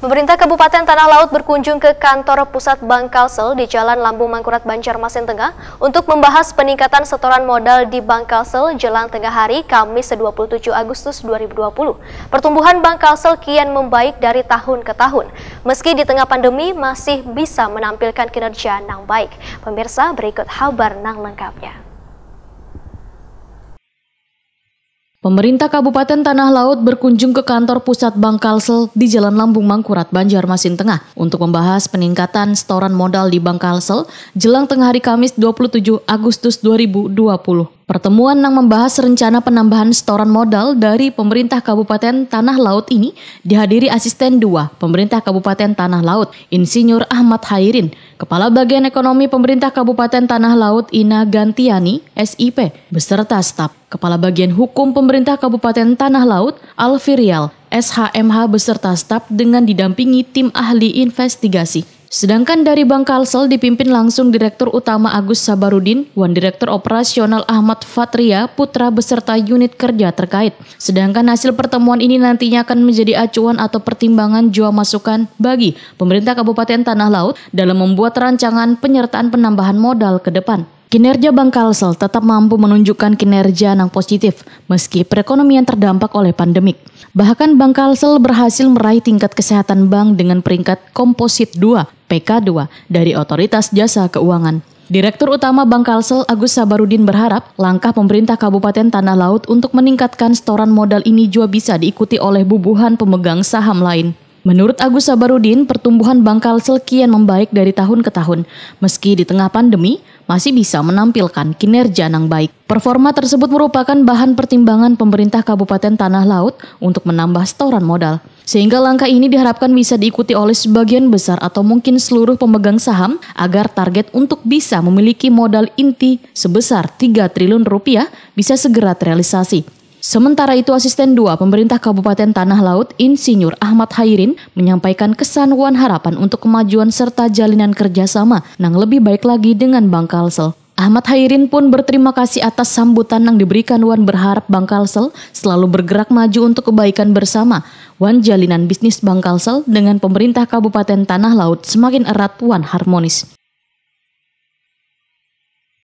Pemerintah Kabupaten Tanah Laut berkunjung ke kantor pusat Bank Kalsel di Jalan Lambu Mangkurat Banjarmasin Tengah untuk membahas peningkatan setoran modal di Bank Kalsel jelang tengah hari Kamis 27 Agustus 2020. Pertumbuhan Bank Kalsel kian membaik dari tahun ke tahun. Meski di tengah pandemi masih bisa menampilkan kinerja nang baik. Pemirsa berikut kabar nang lengkapnya. Pemerintah Kabupaten Tanah Laut berkunjung ke kantor pusat Bank Kalsel di Jalan Lambung Mangkurat, Banjarmasin Tengah untuk membahas peningkatan setoran modal di Bank Kalsel jelang tengah hari Kamis 27 Agustus 2020. Pertemuan yang membahas rencana penambahan setoran modal dari pemerintah Kabupaten Tanah Laut ini dihadiri asisten 2 pemerintah Kabupaten Tanah Laut, Insinyur Ahmad Hairin, Kepala Bagian Ekonomi Pemerintah Kabupaten Tanah Laut Ina Gantiani, SIP, beserta staf Kepala Bagian Hukum Pemerintah Kabupaten Tanah Laut Alfirial, SHMH beserta staf dengan didampingi tim ahli investigasi Sedangkan dari Bank Kalsel dipimpin langsung Direktur Utama Agus Sabarudin, Wan Direktur Operasional Ahmad Fatria Putra beserta unit kerja terkait. Sedangkan hasil pertemuan ini nantinya akan menjadi acuan atau pertimbangan jua masukan bagi pemerintah Kabupaten Tanah Laut dalam membuat rancangan penyertaan penambahan modal ke depan. Kinerja Bank Kalsel tetap mampu menunjukkan kinerja yang positif meski perekonomian terdampak oleh pandemik. Bahkan Bank Kalsel berhasil meraih tingkat kesehatan bank dengan peringkat komposit 2 PK2 dari Otoritas Jasa Keuangan. Direktur Utama Bank Kalsel Agus Sabarudin berharap langkah pemerintah Kabupaten Tanah Laut untuk meningkatkan setoran modal ini juga bisa diikuti oleh bubuhan pemegang saham lain. Menurut Agus Sabarudin, pertumbuhan Bank Kalsel kian membaik dari tahun ke tahun. Meski di tengah pandemi, masih bisa menampilkan kinerja yang baik. Performa tersebut merupakan bahan pertimbangan pemerintah Kabupaten Tanah Laut untuk menambah setoran modal. Sehingga langkah ini diharapkan bisa diikuti oleh sebagian besar atau mungkin seluruh pemegang saham agar target untuk bisa memiliki modal inti sebesar 3 triliun rupiah bisa segera terrealisasi. Sementara itu asisten 2 pemerintah Kabupaten Tanah Laut Insinyur Ahmad Hairin menyampaikan kesan Wan Harapan untuk kemajuan serta jalinan kerjasama yang lebih baik lagi dengan Bank Kalsel. Ahmad Hairin pun berterima kasih atas sambutan yang diberikan Wan berharap Bank Kalsel selalu bergerak maju untuk kebaikan bersama. Wan jalinan bisnis Bank Kalsel dengan pemerintah Kabupaten Tanah Laut semakin erat Wan harmonis.